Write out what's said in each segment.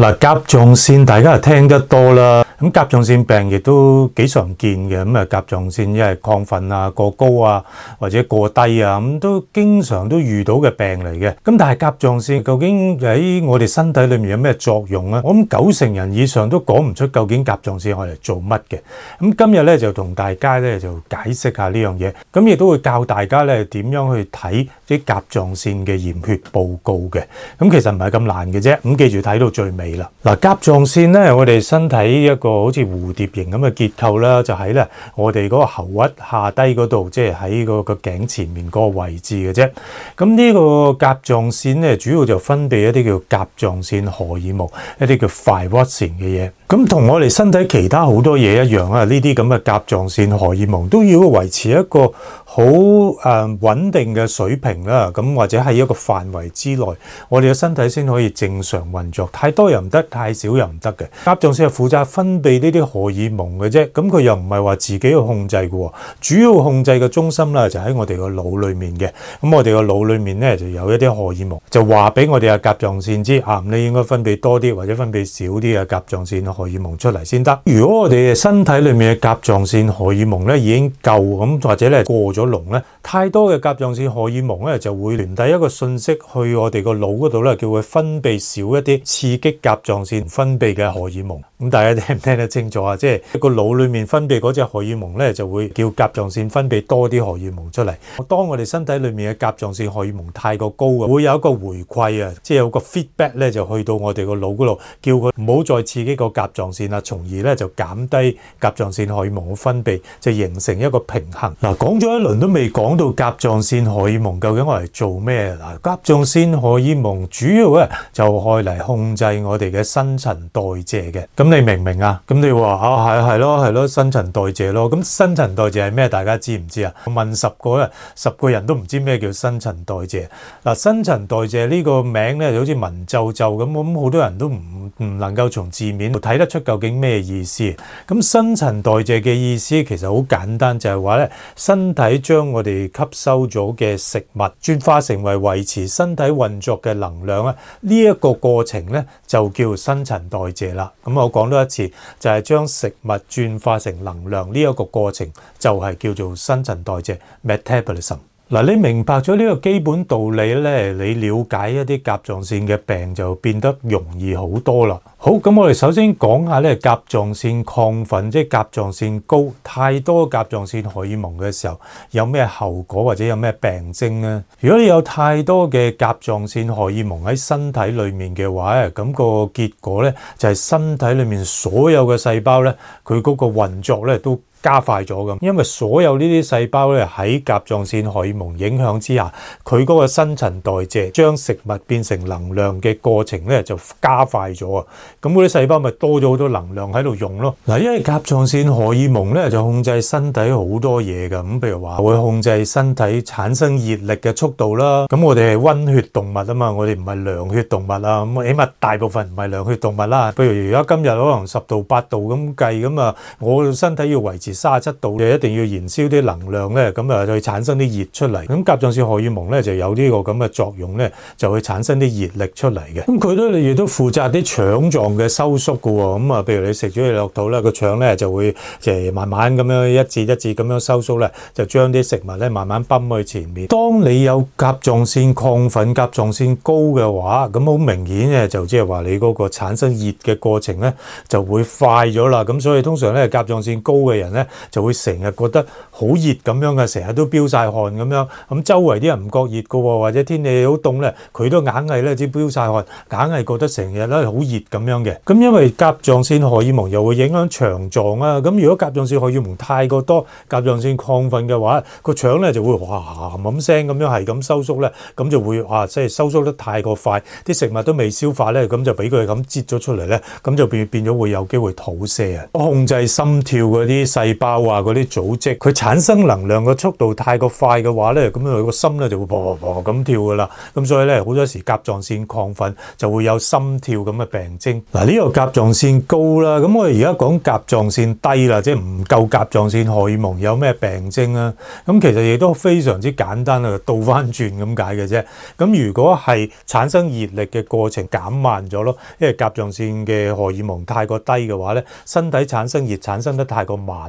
嗱，甲状腺大家又听得多啦，咁甲状腺病亦都几常见嘅，咁啊甲状腺因为亢奋啊，过高啊，或者过低啊，咁都经常都遇到嘅病嚟嘅。咁但系甲状腺究竟喺我哋身体里面有咩作用啊？谂九成人以上都讲唔出究竟甲状腺我嚟做乜嘅。咁今日咧就同大家咧就解释下呢样嘢，咁亦都会教大家咧点样去睇啲甲状腺嘅验血报告嘅。咁其实唔系咁难嘅啫，咁记住睇到最尾。啦，嗱，甲狀腺咧，我哋身體一個好似蝴蝶形咁嘅結構啦，就喺咧我哋嗰個喉骨下低嗰度，即係喺個個頸前面嗰個位置嘅啫。咁呢個甲狀腺咧，主要就分泌一啲叫甲狀腺荷爾蒙，一啲叫快鬱腺嘅嘢。咁同我哋身體其他好多嘢一樣啊，呢啲咁嘅甲狀腺荷爾蒙都要維持一個好诶穩定嘅水平啦。咁或者喺一個範圍之內，我哋嘅身體先可以正常運作。太多。又唔得太少又唔得嘅，甲状腺系负责分泌呢啲荷尔蒙嘅啫。咁佢又唔系话自己去控制嘅，主要控制嘅中心咧就喺我哋个脑里面嘅。咁我哋个脑里面咧就有一啲荷尔蒙，就话俾我哋嘅甲状腺知，啊，你应该分泌多啲或者分泌少啲嘅甲状腺荷尔蒙出嚟先得。如果我哋嘅身体里面嘅甲状腺荷尔蒙咧已经够咁，或者咧过咗笼咧，太多嘅甲状腺荷尔蒙咧就会传递一个信息去我哋个脑嗰度咧，叫佢分泌少一啲，刺激。甲状腺分泌嘅荷尔蒙，咁大家听唔听得清楚啊？即系个脑里面分泌嗰只荷尔蒙咧，就会叫甲状腺分泌多啲荷尔蒙出嚟。当我哋身体里面嘅甲状腺荷尔蒙太过高嘅，会有一个回馈啊，即系有个 feedback 咧，就去到我哋个脑嗰度，叫佢唔好再刺激个甲状腺啦，从而咧就减低甲状腺荷尔蒙嘅分泌，就形成一个平衡。嗱，讲咗一轮都未讲到甲状腺荷尔蒙究竟我嚟做咩？嗱，甲状腺荷尔蒙主要咧就爱嚟控制我。我哋嘅新陳代謝嘅，咁你明唔明啊？咁你話啊，係係咯，係咯，新陳代謝咯。咁新陳代謝係咩？大家知唔知啊？問十個人，十個人都唔知咩叫新陳代謝。嗱，新陳代謝呢個名咧，就好似文皺皺咁，咁好多人都唔唔能夠從字面睇得出究竟咩意思。咁新陳代謝嘅意思其實好簡單，就係話咧，身體將我哋吸收咗嘅食物轉化成為維持身體運作嘅能量咧，呢一個過程咧就。就叫新陈代谢啦，咁我讲多一次，就系将食物转化成能量呢一个过程，就系叫做新陈代谢 （metabolism）。嗱，你明白咗呢個基本道理咧，你了解一啲甲狀腺嘅病就變得容易好多啦。好，咁我哋首先講下咧，甲狀腺亢奮，即係甲狀腺高太多甲狀腺荷爾蒙嘅時候，有咩後果或者有咩病徵咧？如果你有太多嘅甲狀腺荷爾蒙喺身體裏面嘅話咧，咁個結果咧就係身體裏面所有嘅細胞咧，佢嗰個運作咧都。加快咗咁，因為所有呢啲細胞咧喺甲狀腺荷爾蒙影響之下，佢嗰個新陳代謝將食物變成能量嘅過程咧就加快咗啊！咁嗰啲細胞咪多咗好多能量喺度用咯。嗱，因為甲狀腺荷爾蒙咧就控制身體好多嘢噶，咁譬如話會控制身體產生熱力嘅速度啦。咁我哋係温血動物啊嘛，我哋唔係涼血動物啊。咁起碼大部分唔係涼血動物啦。譬如而家今日可能十度八度咁計，咁啊我身體要維持。沙七度就一定要燃燒啲能量咧，咁啊去產生啲熱出嚟。咁甲狀腺荷爾蒙咧就有呢個咁嘅作用咧，就去產生啲熱力出嚟嘅。咁佢都你亦都負責啲腸狀嘅收縮噶喎。咁啊，譬如你食咗嘢落肚咧，個腸咧就會誒慢慢咁樣一节一节咁樣收縮咧，就將啲食物咧慢慢泵去前面。當你有甲狀腺亢奋、甲狀腺高嘅話，咁好明顯誒，就即係話你嗰個產生熱嘅過程咧就會快咗啦。咁所以通常咧，甲狀腺高嘅人咧。就會成日覺得好熱咁樣嘅，成日都飆晒汗咁樣。咁周圍啲人唔覺熱嘅喎，或者天氣好凍咧，佢都硬係咧只飆晒汗，硬係覺得成日咧好熱咁樣嘅。咁因為甲狀腺荷爾蒙又會影響腸臟啊。咁如果甲狀腺荷爾蒙太過多，甲狀腺亢奮嘅話，個腸咧就會哇咁聲咁樣係咁收縮咧，咁就會啊即係收縮得太過快，啲食物都未消化咧，咁就俾佢咁擠咗出嚟咧，咁就變變咗會有機會吐瀉啊！控制心跳嗰啲細胞啊！嗰啲組織佢產生能量嘅速度太過快嘅話咧，咁佢個心咧就會噥噥噥咁跳噶啦。咁所以咧好多時甲狀腺亢奮就會有心跳咁嘅病徵。嗱呢個甲狀腺高啦，咁我哋而家講甲狀腺低啦，即係唔夠甲狀腺荷爾蒙有咩病徵啊？咁其實亦都非常之簡單啊，倒翻轉咁解嘅啫。咁如果係產生熱力嘅過程減慢咗咯，因為甲狀腺嘅荷爾蒙太過低嘅話咧，身體產生熱產生得太過慢。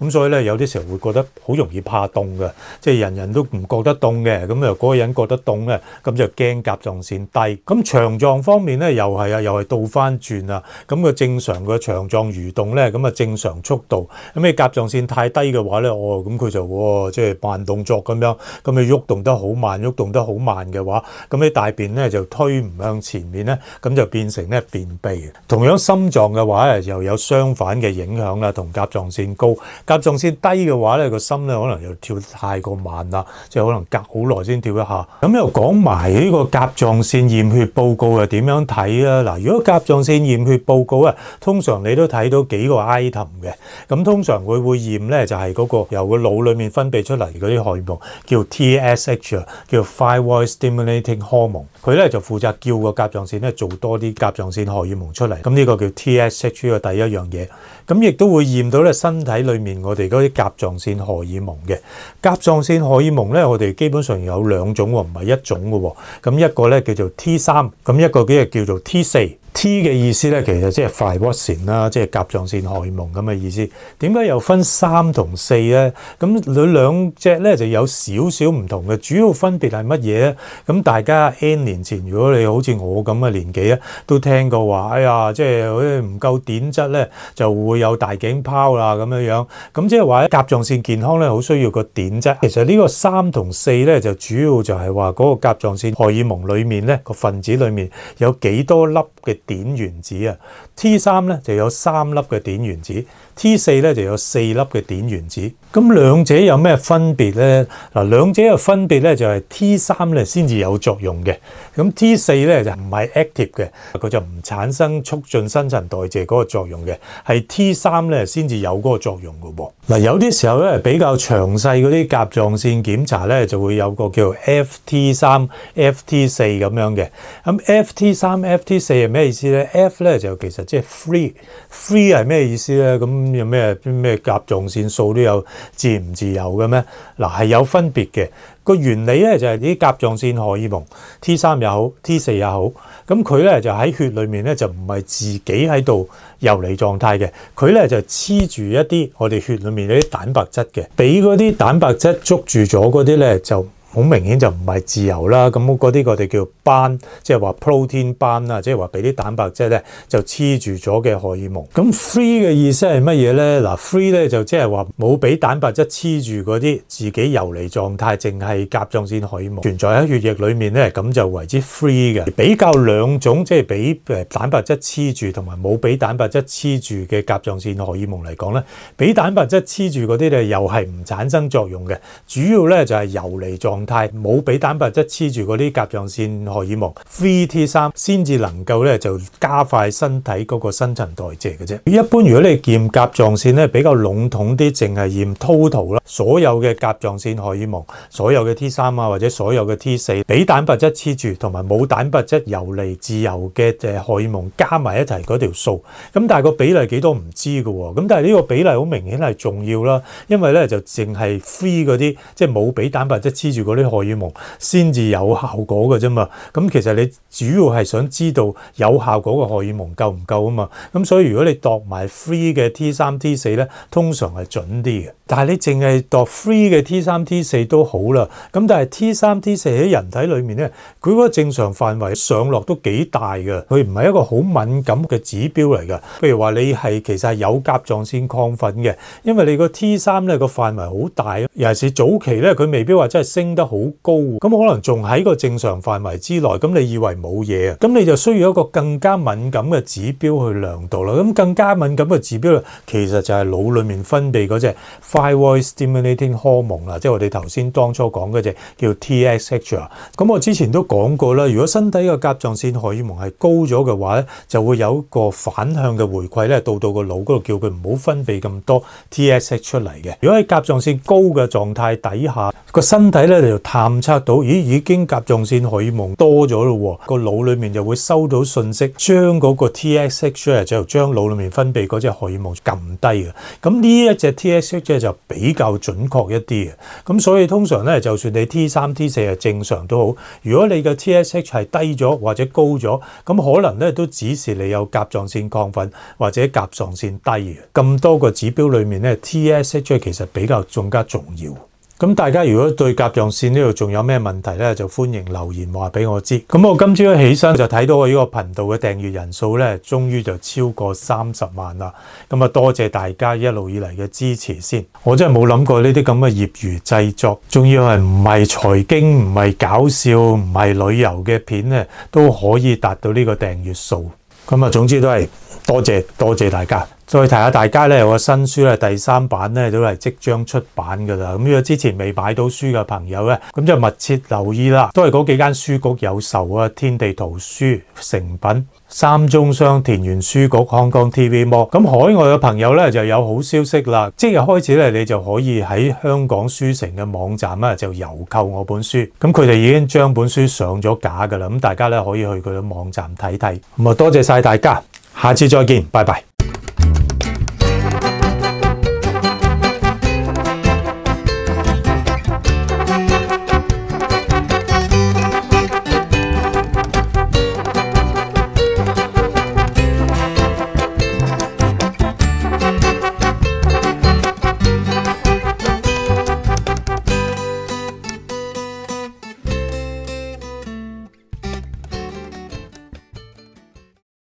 咁所以咧，有啲時候會覺得好容易怕凍嘅，即係人人都唔覺得凍嘅，咁啊嗰個人覺得凍咧，咁就驚甲狀腺低。咁腸臟方面咧，又係啊，又係倒翻轉啊。咁個正常嘅腸臟蠕動咧，咁啊正常速度。咁你甲狀腺太低嘅話咧，哦，咁佢就即係慢動作咁樣，咁你喐動得好慢，喐動得好慢嘅話，咁你大便咧就推唔向前面咧，咁就變成咧便秘。同樣心臟嘅話，又有相反嘅影響啦，同甲狀腺高。甲状腺低嘅话咧，个心咧可能又跳太过慢啦，即系可能隔好耐先跳一下。咁又讲埋呢个甲状腺验血报告又点样睇啊？嗱，如果甲状腺验血报告啊，通常你都睇到几个 item 嘅。咁通常会会验咧，就系嗰个由个脑里面分泌出嚟嗰啲荷尔蒙，叫 TSH 啊，叫 Thyroid Stimulating Hormone。佢咧就负责叫个甲状腺咧做多啲甲状腺荷尔蒙出嚟。咁呢个叫 TSH 嘅第一样嘢。咁亦都会验到咧身体。喺里面我哋嗰啲甲状腺荷尔蒙嘅甲状腺荷尔蒙咧，我哋基本上有两种唔系一种嘅，咁一个咧叫做 T 三，咁一个嘅叫做 T 四。T 嘅意思咧，其實即係快波腺啦，即係甲狀腺荷爾蒙咁嘅意思。點解又分三同四咧？咁兩兩隻咧就有少少唔同嘅，主要分別係乜嘢咧？咁大家 N 年前如果你好似我咁嘅年紀咧，都聽過話，哎呀，即係唔夠碘質咧，就會有大頸泡啦咁樣樣。咁即係話甲狀腺健康咧，好需要個碘質。其實呢個三同四咧，就主要就係話嗰個甲狀腺荷爾蒙裡面咧個分子裡面有幾多粒嘅。碘原子啊！T 三咧就有三粒嘅碘原子，T 四咧就有四粒嘅碘原子。咁兩者有咩分別咧？嗱，兩者嘅分別咧就係 T 三咧先至有作用嘅，咁 T 四咧就唔係 active 嘅，佢就唔產生促進新陳代謝嗰個作用嘅，係 T 三咧先至有嗰個作用嘅。嗱，有啲時候咧比較詳細嗰啲甲狀腺檢查咧就會有個叫做 FT 三、FT 四咁樣嘅。咁 FT 三、FT 四係咩意思咧？F 咧就其實。即係 free，free 係咩意思咧？咁有咩咩甲狀腺素都有自唔自由嘅咩？嗱係有分別嘅。個原理咧就係啲甲狀腺荷爾蒙 T 三又好 T 四又好，咁佢咧就喺血裏面咧就唔係自己喺度游離狀態嘅，佢咧就黐住一啲我哋血裏面嗰啲蛋白質嘅，俾嗰啲蛋白質捉住咗嗰啲咧就。好明顯就唔係自由啦，咁嗰啲我哋叫斑，即係話 protein 斑啦，即係話俾啲蛋白質咧就黐住咗嘅荷爾蒙。咁 free 嘅意思係乜嘢咧？嗱，free 咧就即係話冇俾蛋白質黐住嗰啲自己游離狀態，淨係甲狀腺荷爾蒙存在喺血液裏面咧，咁就為之 free 嘅。比較兩種即係俾誒蛋白質黐住同埋冇俾蛋白質黐住嘅甲狀腺荷爾蒙嚟講咧，俾蛋白質黐住嗰啲咧又係唔產生作用嘅，主要咧就係游離狀。冇俾蛋白質黐住嗰啲甲状腺荷尔蒙 h r e e T 三先至能夠咧就加快身体嗰个新陈代谢嘅啫。一般如果你验甲状腺咧，比较笼统啲，净系验 total 啦，所有嘅甲状腺荷尔蒙，所有嘅 T 三啊，或者所有嘅 T 四，俾蛋白质黐住同埋冇蛋白质游离自由嘅诶荷尔蒙加埋一齐嗰条数，咁但系个比例几多唔知噶，咁但系呢个比例好明显系重要啦，因为咧就净系 free 嗰啲，即系冇俾蛋白质黐住嗰啲荷爾蒙先至有效果嘅啫嘛，咁其實你主要係想知道有效果嘅荷爾蒙夠唔夠啊嘛，咁所以如果你度埋 free 嘅 T 三 T 四咧，通常係準啲嘅。但係你淨係度 free 嘅 T 三 T 四都好啦，咁但係 T 三 T 四喺人體裏面咧，佢嗰個正常範圍上落都幾大嘅，佢唔係一個好敏感嘅指標嚟㗎。譬如話你係其實係有甲狀腺亢奮嘅，因為你個 T 三咧個範圍好大，尤其是早期咧，佢未必話真係升得。好高咁，可能仲喺個正常範圍之內，咁你以為冇嘢啊？咁你就需要一個更加敏感嘅指標去量度啦。咁更加敏感嘅指標其實就係腦里面分泌嗰隻 f i v e o stimulating hormone 啦，即係我哋頭先當初講嗰隻叫 TSH 啊。咁我之前都講過啦，如果身體嘅甲狀腺荷爾蒙係高咗嘅話咧，就會有一個反向嘅回饋咧，到到個腦嗰度叫佢唔好分泌咁多 TSH 出嚟嘅。如果喺甲狀腺高嘅狀態底下，個身體咧就～就探測到，咦，已經甲狀腺荷尔蒙多咗咯，個腦裏面就會收到訊息，將嗰個 TSH 就將腦裏面分泌嗰只荷尔蒙撳低嘅。咁呢一隻 TSH 咧就比較準確一啲嘅。咁所以通常咧，就算你 T 三、T 四系正常都好，如果你嘅 TSH 係低咗或者高咗，咁可能咧都只是你有甲狀腺亢奮或者甲狀腺低嘅。咁多個指標裏面咧，TSH 其實比較更加重要。咁大家如果對甲量線呢度仲有咩問題呢，就歡迎留言話俾我知。咁我今朝一起身就睇到我呢個頻道嘅訂閱人數呢，終於就超過三十萬啦。咁啊，多謝大家一路以嚟嘅支持先。我真係冇諗過呢啲咁嘅業餘製作，仲要係唔係財經、唔係搞笑、唔係旅遊嘅片呢，都可以達到呢個訂閱數。咁啊，總之都係多謝多謝大家。再提下大家咧，我新書咧第三版咧都系即將出版噶啦。咁如果之前未買到書嘅朋友咧，咁就密切留意啦。都係嗰幾間書局有售啊，天地圖書、成品、三中商、田園書局、康江 TV 播。咁海外嘅朋友咧就有好消息啦。即日開始咧，你就可以喺香港書城嘅網站咧就郵購我本書。咁佢哋已經將本書上咗架噶啦。咁大家咧可以去佢嘅網站睇睇。咁啊，多謝晒大家，下次再見，拜拜。